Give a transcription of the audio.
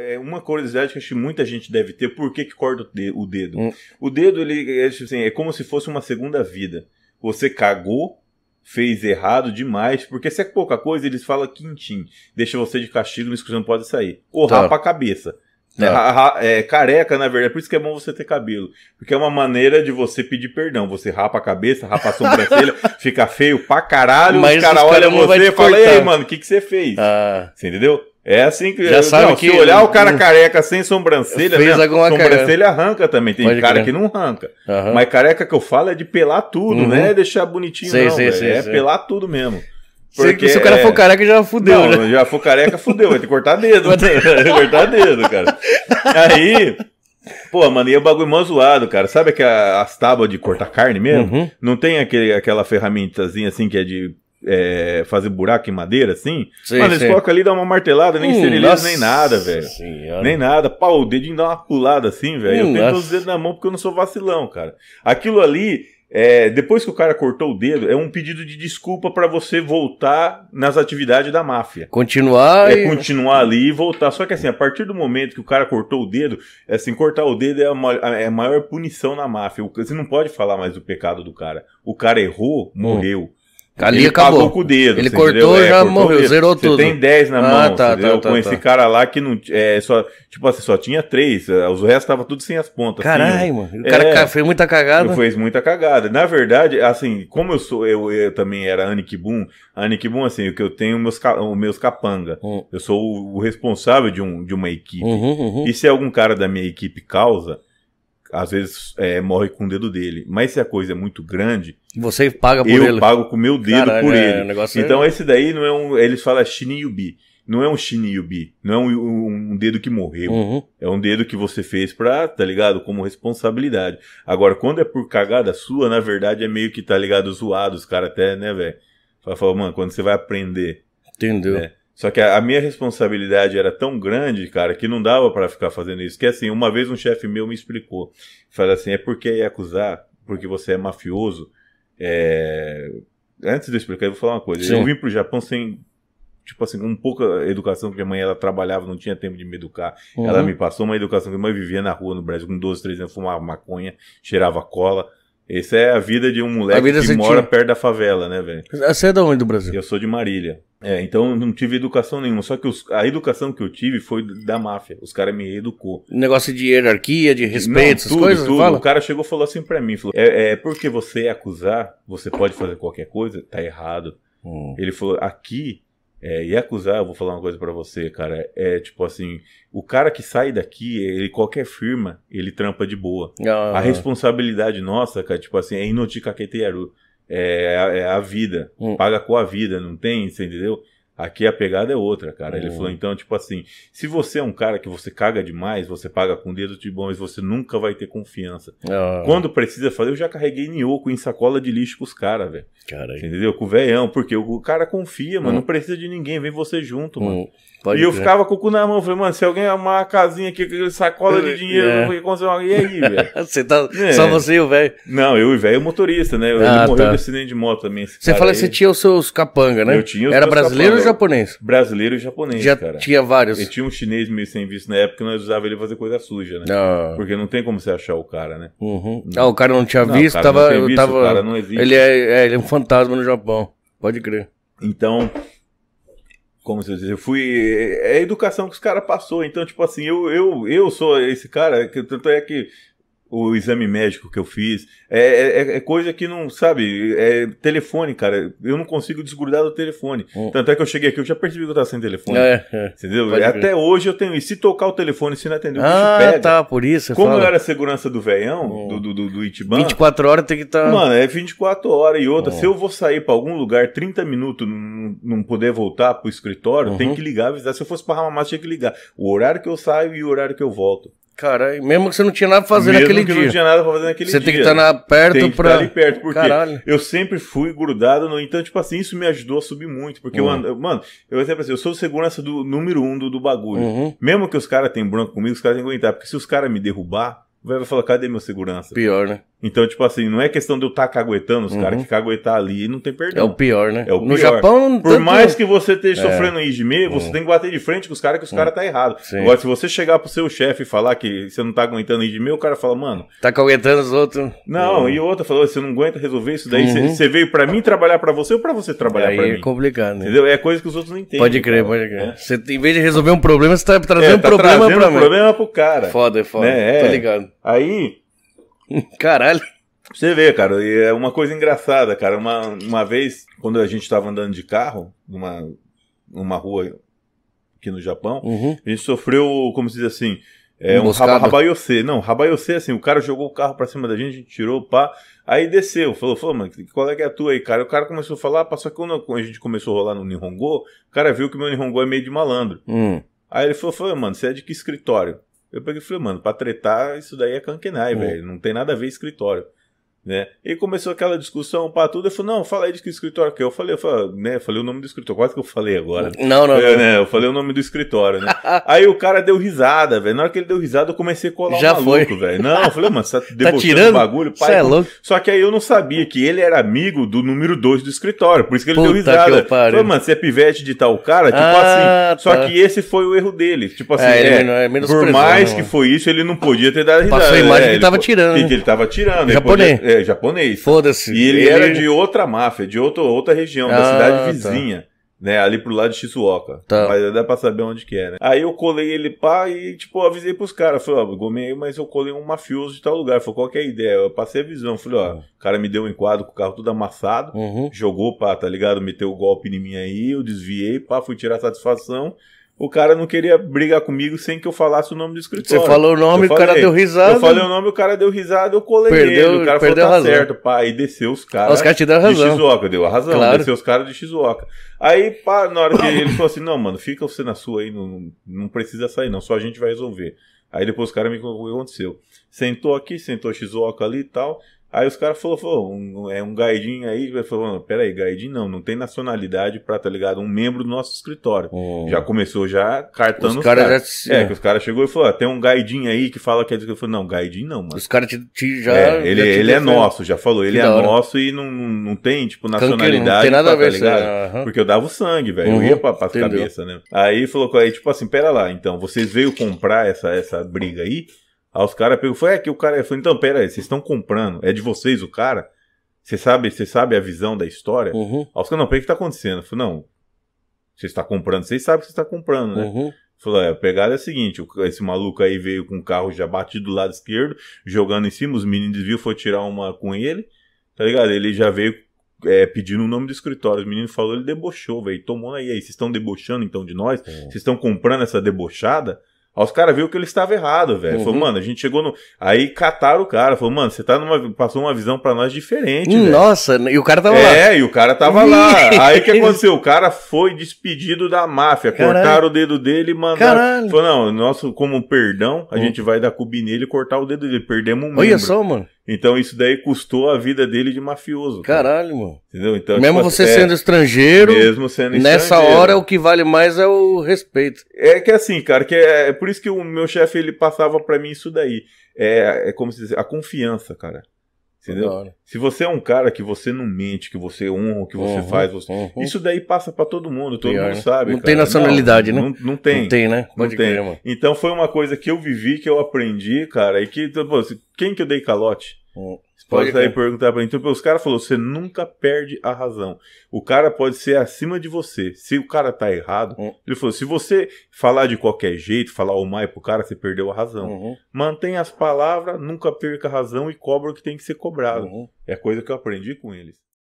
é uma curiosidade que acho que muita gente deve ter, por que, que corta o dedo? Hum. O dedo, ele é, tipo assim, é como se fosse uma segunda vida. Você cagou, fez errado demais, porque se é pouca coisa, eles falam quintim. Deixa você de castigo, isso que você não pode sair. Ou tá. rapa a cabeça. Tá. É, é, careca, na verdade. É por isso que é bom você ter cabelo. Porque é uma maneira de você pedir perdão. Você rapa a cabeça, rapa a sobrancelha, fica feio pra caralho. Mas os caras olham você e falam, ei, mano, o que, que você fez? Ah. Você entendeu? É assim que já sabe não, que se olhar o cara careca sem sobrancelha, fez né? alguma sobrancelha cara. arranca também. Tem Pode cara criar. que não arranca. Uhum. Mas careca que eu falo é de pelar tudo, uhum. né? É deixar bonitinho sei, não, sei, sei, é pelar tudo mesmo. Porque, se o cara é- for careca, já fudeu. Não, né? já for careca, fudeu. Vai ter que cortar dedo. vai ter que cortar dedo, cara. Aí, Pô, mano, e o é bagulho mó zoado, cara. Sabe que as tábuas de cortar carne mesmo? Uhum. Não tem aquele, aquela ferramentazinha assim que é de é, fazer buraco em madeira, assim. Sim, Mano, eles sim. colocam ali, dá uma martelada, nem hum, nem nada, velho. Nem nada. Pau, o dedinho dá uma pulada assim, velho. Hum, eu tenho todos os dedos na mão porque eu não sou vacilão, cara. Aquilo ali, é, depois que o cara cortou o dedo, é um pedido de desculpa para você voltar nas atividades da máfia. Continuar. É e... continuar ali e voltar. Só que assim, a partir do momento que o cara cortou o dedo, é, assim, cortar o dedo é a, é a maior punição na máfia. Você não pode falar mais do pecado do cara. O cara errou, hum. morreu. Hum. Ali ele acabou. pagou com o dedo. Ele cortou, é, já cortou morreu, zerou você tudo. Você tem 10 na ah, mão, tá, tá, tá, com tá. esse cara lá que não. É, só, tipo assim, só tinha 3. É, os restos estava tudo sem as pontas. Caralho, assim, né? mano. O é, cara fez muita cagada. Fez muita cagada. Na verdade, assim, como eu sou, eu, eu também era Anik Boom, Anik Boom, assim, que eu tenho meus, os meus capanga. Hum. Eu sou o, o, responsável de, um, de uma equipe. Uhum, uhum. E se algum cara da minha equipe causa, às vezes é, morre com o dedo dele. Mas se a coisa é muito grande. Você paga por eu ele. Eu pago com o meu dedo Caralho, por é, ele. Então, é, então esse daí não é um. Eles falam é Shiniyubi. Não é um Shiniyubi. Não é um, um dedo que morreu. Uhum. É um dedo que você fez pra, tá ligado? Como responsabilidade. Agora, quando é por cagada sua, na verdade é meio que, tá ligado? Zoado os caras até, né, velho? Fala, mano, quando você vai aprender. Entendeu? Né? Só que a, a minha responsabilidade era tão grande, cara, que não dava para ficar fazendo isso. Que assim, uma vez um chefe meu me explicou. Falei assim, é porque ia é acusar, porque você é mafioso. É... Antes de eu explicar, eu vou falar uma coisa. Sim. Eu vim pro Japão sem tipo assim, com um pouca educação, porque a mãe ela trabalhava, não tinha tempo de me educar. Uhum. Ela me passou uma educação que a mãe vivia na rua no Brasil, com 12, 13 anos, fumava maconha, cheirava cola. Essa é a vida de um moleque que mora tinha... perto da favela, né, velho? Você é de onde do Brasil? Eu sou de Marília. É, então não tive educação nenhuma. Só que os, a educação que eu tive foi da máfia. Os caras me educou. Negócio de hierarquia, de respeito, não, essas tudo, coisas? Tudo. Fala. O cara chegou e falou assim para mim: falou, é, é, porque você é acusar, você pode fazer qualquer coisa, tá errado. Hum. Ele falou: aqui, é, e acusar, eu vou falar uma coisa para você, cara. É tipo assim: o cara que sai daqui, ele qualquer firma, ele trampa de boa. Ah. A responsabilidade nossa, cara, tipo assim, é Inoti Caquetearu é, é, é a vida. Hum. Paga com a vida, não tem, você entendeu? Aqui a pegada é outra, cara. Ele hum. falou, então, tipo assim, se você é um cara que você caga demais, você paga com dedo de bom, mas você nunca vai ter confiança. Ah. Quando precisa fazer, eu já carreguei nioco em sacola de lixo com os caras, velho. Entendeu? Com o velhão, porque o cara confia, mano. Hum. Não precisa de ninguém, vem você junto, hum. mano. Pode e eu ficava com o cu na mão. Falei, mano, se alguém arrumar uma casinha aqui com sacola de é. dinheiro, é. eu conseguir uma... E aí, velho? tá... É. Só você e o velho? Não, eu e o velho é motorista, né? Ele ah, morreu tá. de acidente de moto também. Você fala que você tinha os seus capanga, né? Eu tinha os Era brasileiro capanga. ou japonês? Brasileiro e japonês, Já cara. tinha vários. Eu tinha um chinês meio sem visto na época, nós usávamos ele fazer coisa suja, né? Ah. Porque não tem como você achar o cara, né? Uhum. Ah, o cara não tinha não, visto, tava... Não visto, tava... O cara não existe. Ele é, é, ele é um fantasma no Japão, pode crer. Então como se diz, eu fui. É, é a educação que os caras passou. Então, tipo assim, eu, eu, eu sou esse cara, que tanto é que o exame médico que eu fiz. É, é, é, é, coisa que não, sabe? É telefone, cara. Eu não consigo desgrudar do telefone. Hum. Tanto é que eu cheguei aqui, eu já percebi que eu tava sem telefone. É, é. Entendeu? Pode é, Até ver. hoje eu tenho. E se tocar o telefone, se não atender, o bicho ah, pega. tá, por isso. Como fala. a segurança do veião, hum. do, do, do, do Itiban. 24 horas tem que estar. Tá... Mano, é 24 horas e outra. Hum. Se eu vou sair para algum lugar 30 minutos, não, não poder voltar pro escritório, uhum. tem que ligar, avisar. Se eu fosse para Ramamás, tinha que ligar. O horário que eu saio e o horário que eu volto. Cara, mesmo que você não tinha nada pra fazer mesmo naquele que dia. não tinha nada pra fazer naquele você dia. Você tem que estar tá perto tem que pra. ali perto, porque Caralho. eu sempre fui grudado, no... então, tipo assim, isso me ajudou a subir muito. Porque uhum. eu hum. ando. Mano, eu sempre pensei, assim, eu sou segurança do número um do, do bagulho. Uhum. Mesmo que os caras tenham branco comigo, os caras têm que aguentar. Porque se os caras me derrubar, vai falar, cadê meu segurança? Pior, né? Então, tipo assim, não é questão de eu estar tá caguetando os uhum. caras, que caguetar ali não tem perdão. É o pior, né? É o pior. no Japão, Por tanto... mais que você esteja é. sofrendo Ijime, você uhum. tem que bater de frente com os caras, que os uhum. caras tá errado. Sim. Agora, se você chegar pro seu chefe e falar que você não tá aguentando Ijime, o cara fala, mano. Tá caguetando os outros. Não, uhum. e outra falou, você não aguenta resolver isso daí. Você uhum. veio pra mim trabalhar pra você ou pra você trabalhar Aí pra é mim? É complicado, né? Entendeu? É coisa que os outros não entendem. Pode crer, cara. pode crer. É. Você, em vez de resolver um problema, você tá trazendo é, tá um problema trazendo pra um mim. problema pro cara. Foda, foda. Né? É. Tô ligado. Aí. Caralho. Você vê, cara, e é uma coisa engraçada, cara. Uma, uma vez, quando a gente estava andando de carro, numa, numa rua aqui no Japão, uhum. a gente sofreu, como se diz assim, é, um rabaiocê. Não, rabaiocê, assim, o cara jogou o carro pra cima da gente, a gente tirou, pá. Aí desceu, falou, falou, mano, qual é que é a tua aí, cara? O cara começou a falar, passou que quando a gente começou a rolar no Nihongo, o cara viu que meu Nihongo é meio de malandro. Hum. Aí ele falou, falou, mano, você é de que escritório? Eu peguei e falei, mano, pra tretar, isso daí é canquenai, velho. Não tem nada a ver escritório né? Ele começou aquela discussão para tudo, eu falei, não, fala aí de que escritório que é. Eu falei, eu falei, né, falei o nome do escritório, quase que eu falei agora. Não, não, eu, não. Né, eu falei o nome do escritório, né? aí o cara deu risada, velho. Na hora que ele deu risada, eu comecei a colar Já um maluco, velho. Não, eu falei, mano, você tá, tá tirando tá o bagulho, pai. É louco. Só que aí eu não sabia que ele era amigo do número 2 do escritório, por isso que ele Puta deu risada. Eu falei, mano, você é pivete de tal cara, tipo ah, assim. Tá. Só tá. que esse foi o erro dele. Tipo assim, é, é, é por presão, mais né, que foi isso, ele não podia ter dado risada. Passou a imagem é, né? que ele tava tirando. Que ele tava tirando. Japonês. É, é, japonês. Foda-se. E ele, ele, era de outra máfia, de outro, outra região, ah, da cidade tá. vizinha. Tá. Né, ali pro lado de Shizuoka. Tá. Mas dá pra saber onde que é, né? Aí eu colei ele pá e, tipo, avisei pros caras. Falei, ó, oh, gomei, mas eu colei um mafioso de tal lugar. Falei, qual que é a ideia? Eu passei a visão. Falei, ó, oh, o cara me deu um enquadro com o carro todo amassado, uhum. jogou, pá, tá ligado? Meteu o golpe em mim aí, eu desviei, pá, fui tirar satisfação o cara não queria brigar comigo sem que eu falasse o nome do escritório. Você falou o nome, falei, o cara deu risada. Eu falei o nome, o cara deu risada, eu colei perdeu, ele. O cara perdeu falou, tá certo, pá. Aí desceu os caras. Os caras te deram razão. De Shizuoka, deu a razão. Claro. Desceu os caras de Shizuoka. Aí, pá, na hora que ele falou assim, não, mano, fica você na sua aí, não, não precisa sair não, só a gente vai resolver. Aí depois os caras me contou o que aconteceu. Sentou aqui, sentou Shizuoka ali e tal. Aí os caras falaram, falou, um, é um gaidinho aí, vai falando, peraí, gaidinho não, não tem nacionalidade pra, tá ligado? Um membro do nosso escritório. Oh. Já começou já cartando os, caras. Cara. Já... É, que os caras chegou e falou, tem um gaidinho aí que fala que é... Eu falei, não, gaidinho não, mano. Os caras te, te, já... É, ele já te ele é nosso, já falou, ele é nosso e não, não tem, tipo, nacionalidade. Não tem nada pra, a tá ver, tá ligado? Uhum. Porque eu dava o sangue, velho, uhum. eu ia pra, pra cabeça, né? Aí falou, aí, tipo assim, pera lá, então, vocês veio comprar essa, essa briga aí? Aí os caras pegam, foi é que o cara, falei, então pera aí, vocês estão comprando, é de vocês o cara? Você sabe, você sabe a visão da história? Uhum. Aí os caras, não, peraí, o que tá acontecendo? Eu falei, não, você está comprando, vocês sabem que você está comprando, né? Uhum. Falou, é, a pegada é a seguinte, esse maluco aí veio com o carro já batido do lado esquerdo, jogando em cima, os meninos viu, foi tirar uma com ele, tá ligado? Ele já veio é, pedindo o nome do escritório, os meninos falou, ele debochou, velho, tomou aí, aí, vocês estão debochando então de nós? É. Vocês uhum. estão comprando essa debochada? Aí os caras viram que ele estava errado, velho. Uhum. Falou, mano, a gente chegou no. Aí cataram o cara. Falou, mano, você tá numa. Passou uma visão para nós diferente. Hum, nossa, e o cara tava é, lá. É, e o cara tava lá. Aí o que aconteceu? O cara foi despedido da máfia. Caralho. Cortaram o dedo dele e mandaram. Caralho. Falou, não, nosso, como perdão, a uhum. gente vai dar cubi nele e cortar o dedo dele. Perdemos um membro. Olha só, mano. Então isso daí custou a vida dele de mafioso. Cara. Caralho, mano. Entendeu? Então, mesmo tipo, você é, sendo estrangeiro, mesmo sendo nessa hora o que vale mais é o respeito. É que assim, cara, que é, é por isso que o meu chefe ele passava para mim isso daí. É, é como se diz, a confiança, cara. Entendeu? Se você é um cara que você não mente, que você honra, que você uhum, faz, você... Uhum. isso daí passa para todo mundo, todo Pior, mundo né? sabe. Não cara. tem nacionalidade, não, né? Não, não, tem. Não tem, né? Pode não tem. Crer, então foi uma coisa que eu vivi, que eu aprendi, cara, e que, pô, tipo, assim, quem que eu dei calote? pode sair perguntar para então os caras falou, você nunca perde a razão. O cara pode ser acima de você. Se o cara tá errado, uhum. ele falou, se você falar de qualquer jeito, falar o mais pro cara, você perdeu a razão. Uhum. Mantenha as palavras, nunca perca a razão e cobra o que tem que ser cobrado. Uhum. É a coisa que eu aprendi com eles.